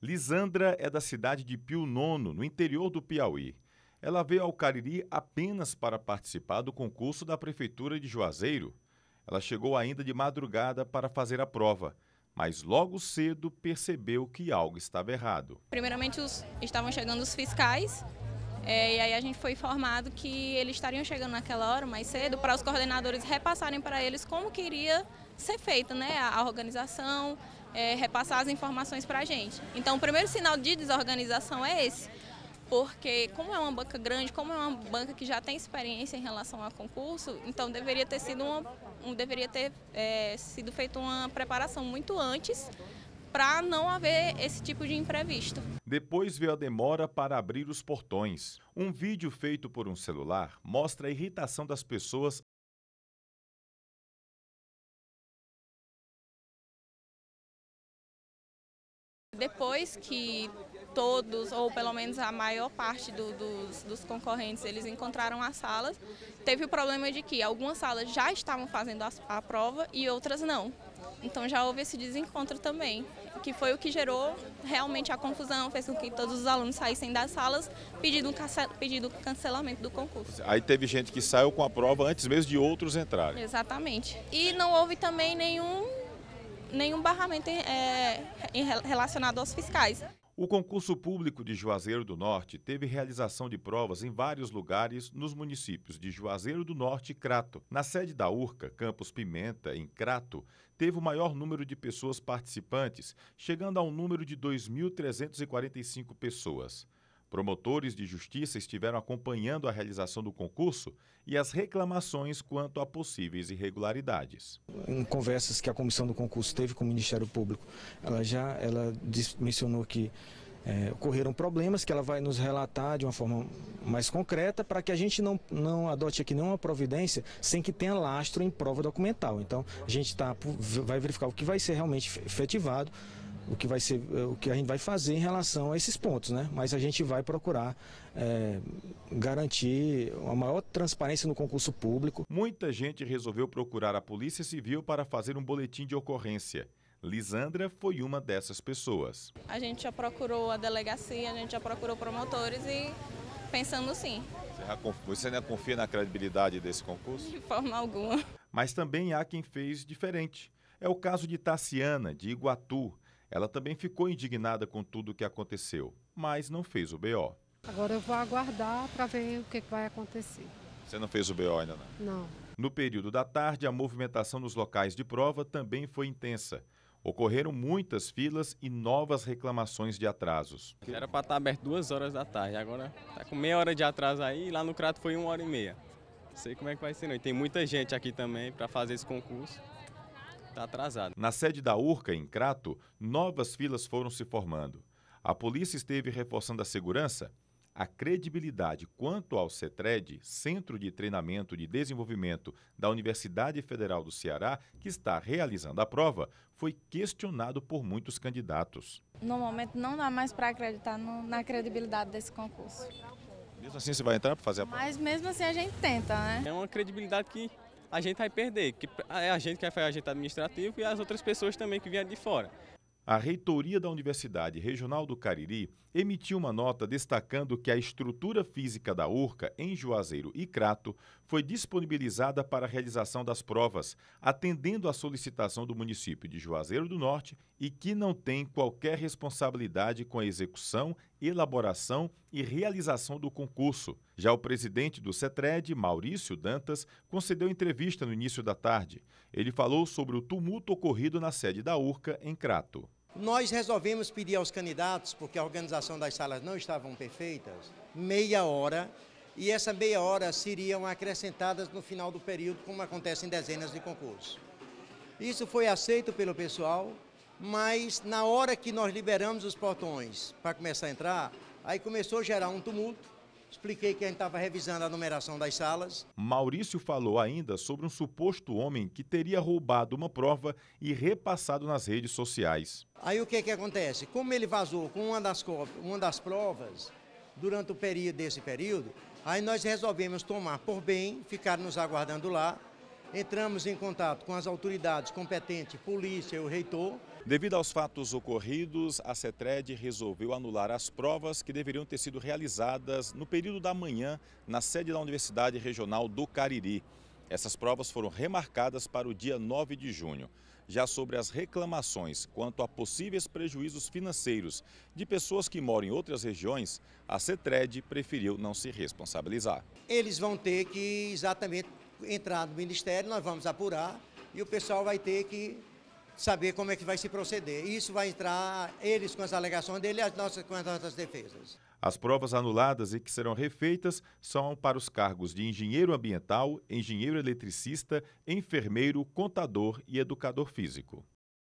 Lisandra é da cidade de Pio Nono, no interior do Piauí. Ela veio ao Cariri apenas para participar do concurso da Prefeitura de Juazeiro. Ela chegou ainda de madrugada para fazer a prova, mas logo cedo percebeu que algo estava errado. Primeiramente, os, estavam chegando os fiscais, é, e aí a gente foi informado que eles estariam chegando naquela hora mais cedo para os coordenadores repassarem para eles como queria ser feita né, a organização, é, repassar as informações para a gente. Então, o primeiro sinal de desorganização é esse, porque como é uma banca grande, como é uma banca que já tem experiência em relação a concurso, então deveria ter sido uma, um, deveria ter é, sido feita uma preparação muito antes para não haver esse tipo de imprevisto. Depois veio a demora para abrir os portões. Um vídeo feito por um celular mostra a irritação das pessoas Depois que todos, ou pelo menos a maior parte do, dos, dos, concorrentes, eles encontraram as salas, teve o problema de que algumas salas já estavam fazendo a, a prova e outras não. Então já houve esse desencontro também, que foi o que gerou realmente a confusão, fez com que todos os alunos saíssem das salas pedindo pedindo cancelamento do concurso. Aí teve gente que saiu com a prova antes mesmo de outros entrarem. Exatamente. E não houve também nenhum nenhum barramento é, relacionado aos fiscais. O concurso público de Juazeiro do Norte teve realização de provas em vários lugares nos municípios de Juazeiro do Norte e Crato. Na sede da URCA, Campos Pimenta, em Crato, teve o maior número de pessoas participantes, chegando a um número de 2.345 pessoas. Promotores de justiça estiveram acompanhando a realização do concurso e as reclamações quanto a possíveis irregularidades. Em conversas que a comissão do concurso teve com o Ministério Público, ela já ela mencionou que é, ocorreram problemas que ela vai nos relatar de uma forma mais concreta para que a gente não, não adote aqui nenhuma providência sem que tenha lastro em prova documental. Então, a gente tá, vai verificar o que vai ser realmente efetivado o que vai ser, eh, o que a gente vai fazer em relação a esses pontos, né? Mas a gente vai procurar é, garantir uma maior transparência no concurso público. Muita gente resolveu procurar a Polícia Civil para fazer um boletim de ocorrência. Lisandra foi uma dessas pessoas. A gente já procurou a delegacia, a gente já procurou promotores e pensando sim. Você não confia na credibilidade desse concurso? De forma alguma. Mas também há quem fez diferente. É o caso de Tassiana, de Iguatu, ela também ficou indignada com tudo o que aconteceu, mas não fez o BO. Agora eu vou aguardar para ver o que vai acontecer. Você não fez o BO ainda não? Não. No período da tarde, a movimentação nos locais de prova também foi intensa. Ocorreram muitas filas e novas reclamações de atrasos. Era para estar tá aberto duas horas da tarde, agora está com meia hora de atraso aí e lá no Crato foi uma hora e meia. Não sei como é que vai ser não. E tem muita gente aqui também para fazer esse concurso está atrasado. Na sede da URCA, em Crato, novas filas foram se formando. A polícia esteve reforçando a segurança? A credibilidade quanto ao CETRED, Centro de Treinamento de Desenvolvimento da Universidade Federal do Ceará, que está realizando a prova, foi questionado por muitos candidatos. No momento não dá mais para acreditar no, na credibilidade desse concurso. Mesmo assim você vai entrar para fazer a prova? Mas mesmo assim a gente tenta, né? É uma credibilidade que a gente vai perder, que é a gente que vai fazer o agente administrativo e as outras pessoas também que vieram de fora. A reitoria da Universidade Regional do Cariri emitiu uma nota destacando que a estrutura física da URCA em Juazeiro e Crato foi disponibilizada para a realização das provas, atendendo à solicitação do município de Juazeiro do Norte e que não tem qualquer responsabilidade com a execução elaboração e realização do concurso. Já o presidente do CETRED, Maurício Dantas, concedeu entrevista no início da tarde. Ele falou sobre o tumulto ocorrido na sede da URCA, em Crato. Nós resolvemos pedir aos candidatos, porque a organização das salas não estavam perfeitas, meia hora, e essa meia hora seriam acrescentadas no final do período, como acontece em dezenas de concursos. Isso foi aceito pelo pessoal, mas na hora que nós liberamos os portões para começar a entrar, aí começou a gerar um tumulto. Expliquei que a gente estava revisando a numeração das salas. Maurício falou ainda sobre um suposto homem que teria roubado uma prova e repassado nas redes sociais. Aí o que, é que acontece? Como ele vazou com uma das, uma das provas durante o período desse período, aí nós resolvemos tomar por bem, ficar nos aguardando lá. Entramos em contato com as autoridades competentes, polícia e o reitor, Devido aos fatos ocorridos, a CETRED resolveu anular as provas que deveriam ter sido realizadas no período da manhã na sede da Universidade Regional do Cariri. Essas provas foram remarcadas para o dia 9 de junho. Já sobre as reclamações quanto a possíveis prejuízos financeiros de pessoas que moram em outras regiões, a CETRED preferiu não se responsabilizar. Eles vão ter que exatamente entrar no Ministério, nós vamos apurar e o pessoal vai ter que saber como é que vai se proceder. Isso vai entrar eles com as alegações dele e as nossas com as nossas defesas. As provas anuladas e que serão refeitas são para os cargos de engenheiro ambiental, engenheiro eletricista, enfermeiro, contador e educador físico.